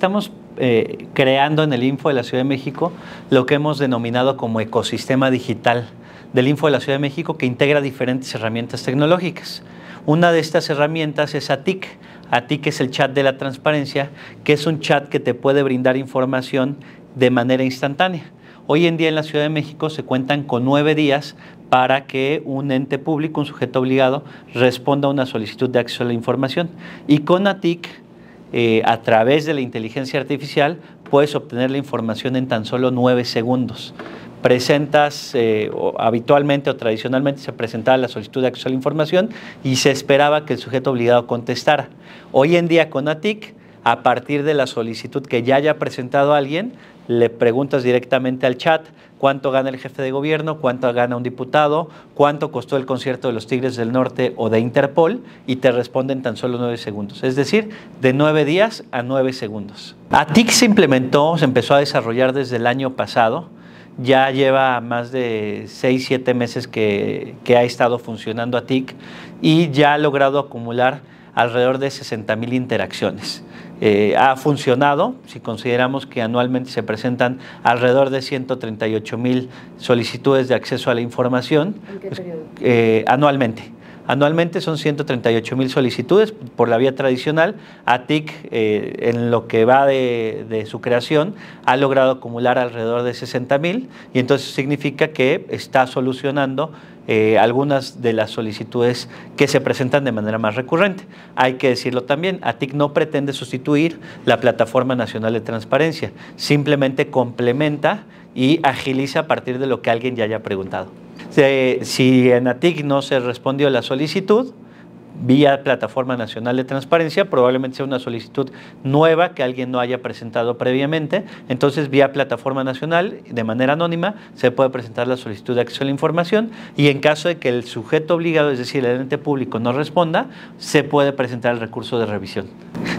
Estamos eh, creando en el Info de la Ciudad de México lo que hemos denominado como ecosistema digital del Info de la Ciudad de México que integra diferentes herramientas tecnológicas. Una de estas herramientas es ATIC. ATIC es el chat de la transparencia, que es un chat que te puede brindar información de manera instantánea. Hoy en día en la Ciudad de México se cuentan con nueve días para que un ente público, un sujeto obligado, responda a una solicitud de acceso a la información. Y con ATIC eh, a través de la inteligencia artificial puedes obtener la información en tan solo nueve segundos. Presentas, eh, habitualmente o tradicionalmente se presentaba la solicitud de acceso a la información y se esperaba que el sujeto obligado contestara. Hoy en día con ATIC a partir de la solicitud que ya haya presentado alguien, le preguntas directamente al chat cuánto gana el jefe de gobierno, cuánto gana un diputado, cuánto costó el concierto de los Tigres del Norte o de Interpol y te responden tan solo nueve segundos. Es decir, de nueve días a nueve segundos. ATIC se implementó, se empezó a desarrollar desde el año pasado. Ya lleva más de seis, siete meses que, ha estado funcionando ATIC y ya ha logrado acumular alrededor de 60 mil interacciones. Eh, ha funcionado, si consideramos que anualmente se presentan alrededor de 138 mil solicitudes de acceso a la información, ¿En qué pues, eh, anualmente. Anualmente son 138 mil solicitudes por la vía tradicional. ATIC, eh, en lo que va de, de, su creación, ha logrado acumular alrededor de 60 mil y entonces significa que está solucionando eh, algunas de las solicitudes que se presentan de manera más recurrente. Hay que decirlo también, ATIC no pretende sustituir la Plataforma Nacional de Transparencia, simplemente complementa y agiliza a partir de lo que alguien ya haya preguntado. si en ATIC no se respondió la solicitud, vía Plataforma Nacional de Transparencia, probablemente sea una solicitud nueva que alguien no haya presentado previamente, entonces vía Plataforma Nacional, de manera anónima, se puede presentar la solicitud de acceso a la información y en caso de que el sujeto obligado, es decir, el ente público, no responda, se puede presentar el recurso de revisión.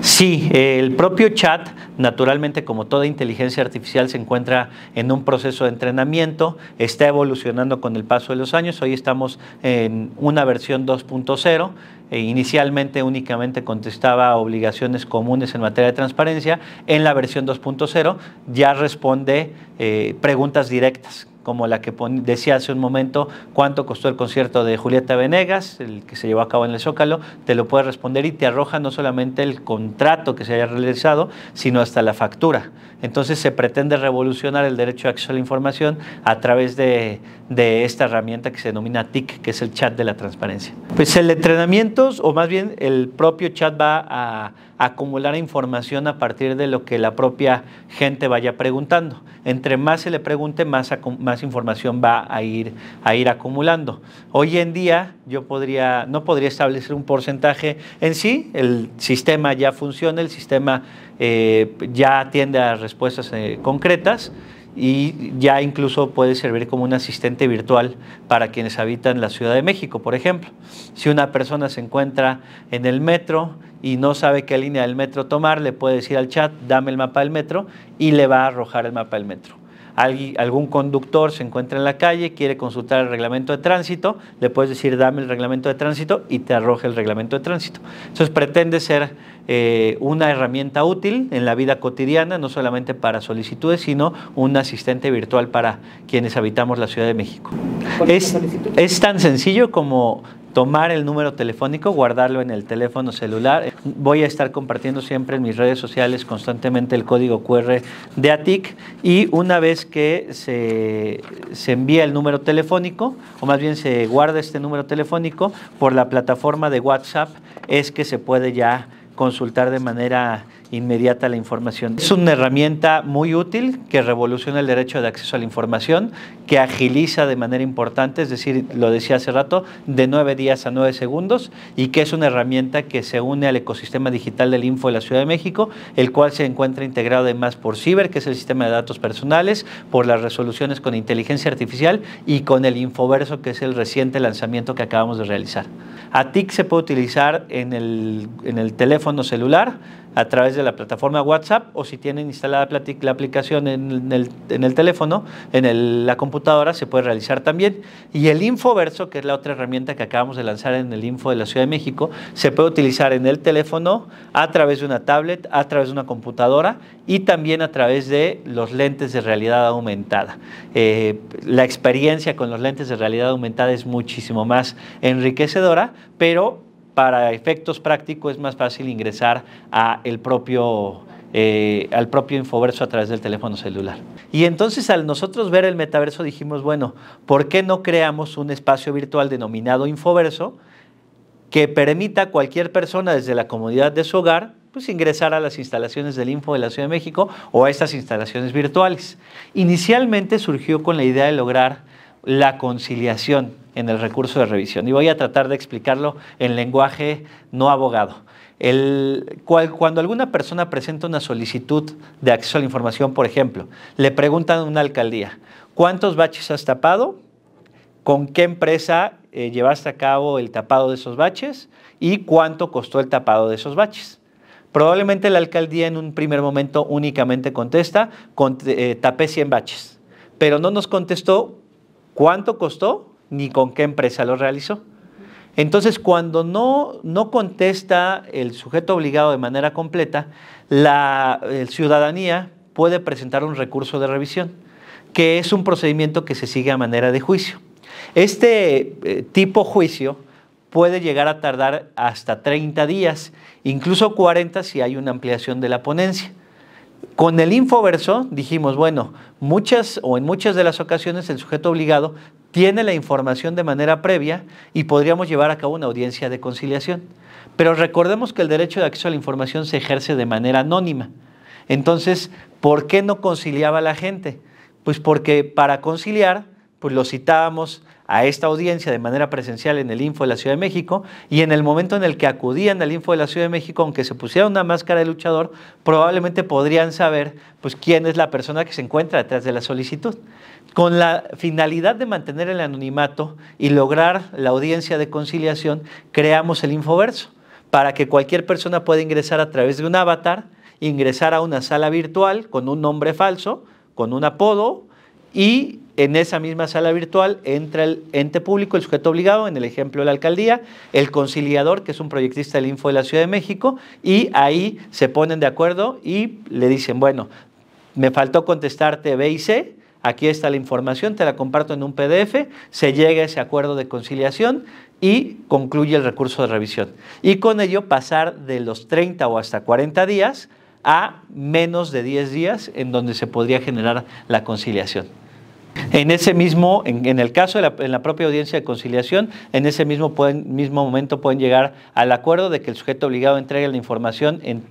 Sí, el propio chat, naturalmente como toda inteligencia artificial, se encuentra en un proceso de entrenamiento, está evolucionando con el paso de los años, hoy estamos en una versión 2.0. Eh, inicialmente únicamente contestaba obligaciones comunes en materia de transparencia, en la versión 2.0 ya responde eh, preguntas directas como la que decía hace un momento, cuánto costó el concierto de Julieta Venegas, el que se llevó a cabo en el Zócalo, te lo puede responder y te arroja no solamente el contrato que se haya realizado, sino hasta la factura. Entonces se pretende revolucionar el derecho de acceso a la información a través de, de esta herramienta que se denomina TIC, que es el chat de la transparencia. Pues el entrenamiento, o más bien el propio chat va a acumular información a partir de lo que la propia gente vaya preguntando. Entre más se le pregunte, más, más información va a ir, a ir acumulando. Hoy en día yo podría, no podría establecer un porcentaje en sí, el sistema ya funciona, el sistema eh, ya atiende a respuestas eh, concretas y ya incluso puede servir como un asistente virtual para quienes habitan la Ciudad de México, por ejemplo. Si una persona se encuentra en el metro y no sabe qué línea del metro tomar, le puede decir al chat, dame el mapa del metro y le va a arrojar el mapa del metro algún conductor se encuentra en la calle, quiere consultar el reglamento de tránsito, le puedes decir dame el reglamento de tránsito y te arroja el reglamento de tránsito. Entonces pretende ser eh, una herramienta útil en la vida cotidiana, no solamente para solicitudes, sino un asistente virtual para quienes habitamos la Ciudad de México. Es, es tan sencillo como tomar el número telefónico, guardarlo en el teléfono celular. Voy a estar compartiendo siempre en mis redes sociales constantemente el código QR de ATIC y una vez que se, se envía el número telefónico, o más bien se guarda este número telefónico, por la plataforma de WhatsApp es que se puede ya consultar de manera inmediata la información. Es una herramienta muy útil que revoluciona el derecho de acceso a la información, que agiliza de manera importante, es decir, lo decía hace rato, de nueve días a nueve segundos y que es una herramienta que se une al ecosistema digital del Info de la Ciudad de México, el cual se encuentra integrado además por Ciber, que es el sistema de datos personales, por las resoluciones con inteligencia artificial y con el Infoverso, que es el reciente lanzamiento que acabamos de realizar. ATIC se puede utilizar en el, en el teléfono celular, a través de la plataforma WhatsApp o si tienen instalada la aplicación en el, teléfono, en la computadora, se puede realizar también. Y el Infoverso, que es la otra herramienta que acabamos de lanzar en el Info de la Ciudad de México, se puede utilizar en el teléfono, a través de una tablet, a través de una computadora y también a través de los lentes de realidad aumentada. Eh, la experiencia con los lentes de realidad aumentada es muchísimo más enriquecedora, pero para efectos prácticos es más fácil ingresar a propio, eh, al propio infoverso a través del teléfono celular. Y entonces al nosotros ver el metaverso dijimos, bueno, ¿por qué no creamos un espacio virtual denominado infoverso que permita a cualquier persona desde la comodidad de su hogar pues ingresar a las instalaciones del Info de la Ciudad de México o a estas instalaciones virtuales. Inicialmente surgió con la idea de lograr la conciliación en el recurso de revisión. Y voy a tratar de explicarlo en lenguaje no abogado. cuando alguna persona presenta una solicitud de acceso a la información, por ejemplo, le preguntan a una alcaldía, ¿cuántos baches has tapado? ¿Con qué empresa eh, llevaste a cabo el tapado de esos baches? ¿Y cuánto costó el tapado de esos baches? Probablemente la alcaldía en un primer momento únicamente contesta, eh, tapé 100 baches, pero no nos contestó cuánto costó ni con qué empresa lo realizó. Entonces, cuando no, contesta el sujeto obligado de manera completa, la ciudadanía puede presentar un recurso de revisión, que es un procedimiento que se sigue a manera de juicio. Este eh, tipo juicio puede llegar a tardar hasta 30 días, incluso 40 si hay una ampliación de la ponencia. Con el infoverso dijimos, bueno, muchas o en muchas de las ocasiones el sujeto obligado tiene la información de manera previa y podríamos llevar a cabo una audiencia de conciliación. Pero recordemos que el derecho de acceso a la información se ejerce de manera anónima. Entonces, ¿por qué no conciliaba la gente? Pues porque para conciliar, pues lo citábamos a esta audiencia de manera presencial en el Info de la Ciudad de México y en el momento en el que acudían al Info de la Ciudad de México, aunque se pusiera una máscara de luchador, probablemente podrían saber pues, quién es la persona que se encuentra detrás de la solicitud. Con la finalidad de mantener el anonimato y lograr la audiencia de conciliación, creamos el Infoverso para que cualquier persona pueda ingresar a través de un avatar, ingresar a una sala virtual con un nombre falso, con un apodo y en esa misma sala virtual entra el ente público, el sujeto obligado, en el ejemplo de la alcaldía, el conciliador, que es un proyectista del Info de la Ciudad de México, y ahí se ponen de acuerdo y le dicen, bueno, me faltó contestarte B y C, aquí está la información, te la comparto en un PDF, se llega a ese acuerdo de conciliación y concluye el recurso de revisión. Y con ello pasar de los 30 o hasta 40 días a menos de 10 días en donde se podría generar la conciliación. En ese mismo, en, el caso de la, propia audiencia de conciliación, en ese mismo, mismo momento pueden llegar al acuerdo de que el sujeto obligado entregue la información en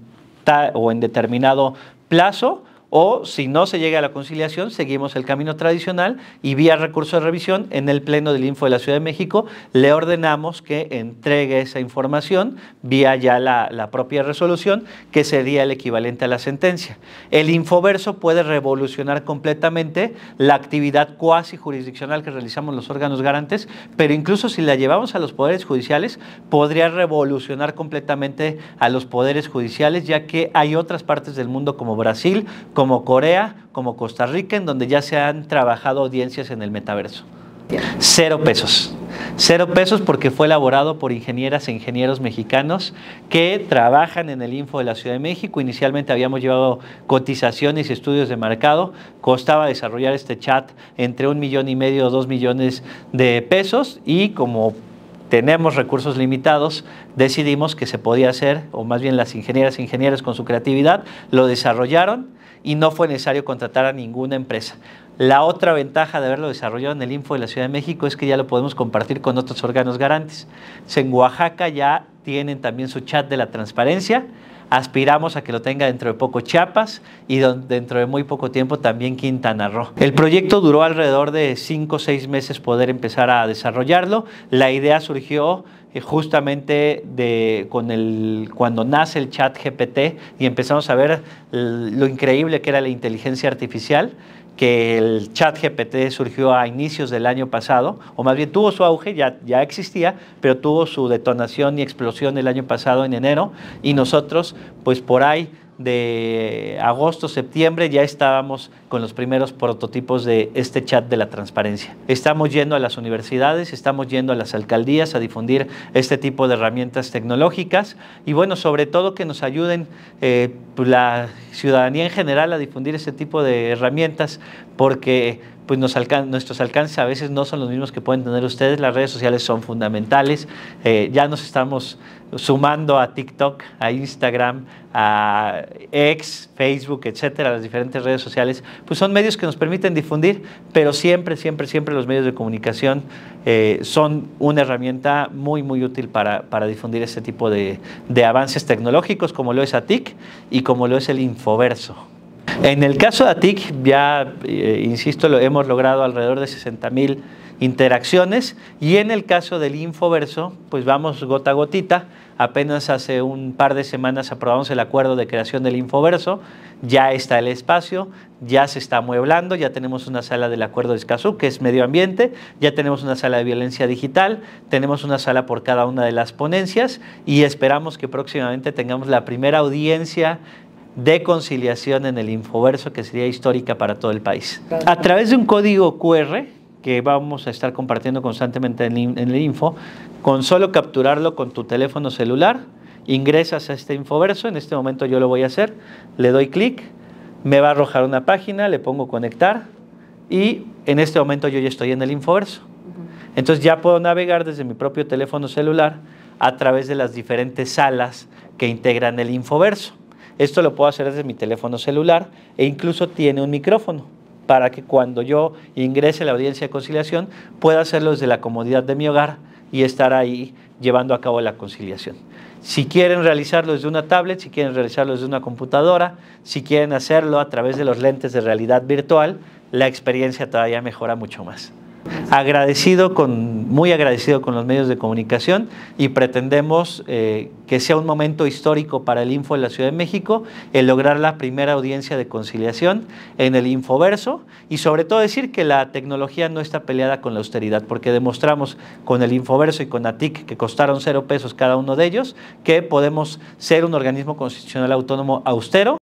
o en determinado plazo o si no se llega a la conciliación, seguimos el camino tradicional y vía recurso de revisión en el Pleno del Info de la Ciudad de México le ordenamos que entregue esa información vía ya la, propia resolución, que sería el equivalente a la sentencia. El infoverso puede revolucionar completamente la actividad cuasi jurisdiccional que realizamos los órganos garantes, pero incluso si la llevamos a los poderes judiciales, podría revolucionar completamente a los poderes judiciales, ya que hay otras partes del mundo como Brasil, como Corea, como Costa Rica, en donde ya se han trabajado audiencias en el metaverso. Cero pesos. Cero pesos porque fue elaborado por ingenieras e ingenieros mexicanos que trabajan en el Info de la Ciudad de México. Inicialmente habíamos llevado cotizaciones y estudios de mercado. Costaba desarrollar este chat entre un millón y medio o dos millones de pesos y como tenemos recursos limitados, decidimos que se podía hacer, o más bien las ingenieras e ingenieros con su creatividad lo desarrollaron y no fue necesario contratar a ninguna empresa. La otra ventaja de haberlo desarrollado en el Info de la Ciudad de México es que ya lo podemos compartir con otros órganos garantes. En Oaxaca ya tienen también su chat de la transparencia. Aspiramos a que lo tenga dentro de poco Chiapas y dentro de muy poco tiempo también Quintana Roo. El proyecto duró alrededor de 5 o 6 meses poder empezar a desarrollarlo. La idea surgió eh, justamente con el, cuando nace el chat GPT y empezamos a ver lo increíble que era la inteligencia artificial, que el chat GPT surgió a inicios del año pasado, o más bien tuvo su auge, ya, ya existía, pero tuvo su detonación y explosión el año pasado en enero, y nosotros, pues por ahí de agosto, septiembre, ya estábamos con los primeros prototipos de este chat de la transparencia. Estamos yendo a las universidades, estamos yendo a las alcaldías a difundir este tipo de herramientas tecnológicas y bueno, sobre todo que nos ayuden eh, la ciudadanía en general a difundir este tipo de herramientas porque pues nuestros alcances a veces no son los mismos que pueden tener ustedes. Las redes sociales son fundamentales. Eh, ya nos estamos sumando a TikTok, a Instagram, a X, Facebook, etcétera, las diferentes redes sociales, pues son medios que nos permiten difundir, pero siempre, siempre, siempre los medios de comunicación eh, son una herramienta muy, muy útil para, difundir este tipo de, de avances tecnológicos, como lo es ATIC y como lo es el infoverso. En el caso de ATIC, ya, eh, insisto, lo, hemos logrado alrededor de 60.000 interacciones y en el caso del infoverso, pues vamos gota a gotita. Apenas hace un par de semanas aprobamos el acuerdo de creación del infoverso, ya está el espacio, ya se está amueblando, ya tenemos una sala del acuerdo de Escazú, que es medio ambiente, ya tenemos una sala de violencia digital, tenemos una sala por cada una de las ponencias y esperamos que próximamente tengamos la primera audiencia de conciliación en el infoverso que sería histórica para todo el país. A través de un código QR que vamos a estar compartiendo constantemente en el info, con solo capturarlo con tu teléfono celular, ingresas a este infoverso, en este momento yo lo voy a hacer, le doy clic, me va a arrojar una página, le pongo conectar y en este momento yo ya estoy en el infoverso. Entonces ya puedo navegar desde mi propio teléfono celular a través de las diferentes salas que integran el infoverso. Esto lo puedo hacer desde mi teléfono celular e incluso tiene un micrófono para que cuando yo ingrese a la audiencia de conciliación pueda hacerlo desde la comodidad de mi hogar y estar ahí llevando a cabo la conciliación. Si quieren realizarlo desde una tablet, si quieren realizarlo desde una computadora, si quieren hacerlo a través de los lentes de realidad virtual, la experiencia todavía mejora mucho más. Agradecido con, muy agradecido con los medios de comunicación y pretendemos eh, que sea un momento histórico para el Info de la Ciudad de México, el lograr la primera audiencia de conciliación en el Infoverso y sobre todo decir que la tecnología no está peleada con la austeridad, porque demostramos con el Infoverso y con ATIC, que costaron cero pesos cada uno de ellos, que podemos ser un organismo constitucional autónomo austero.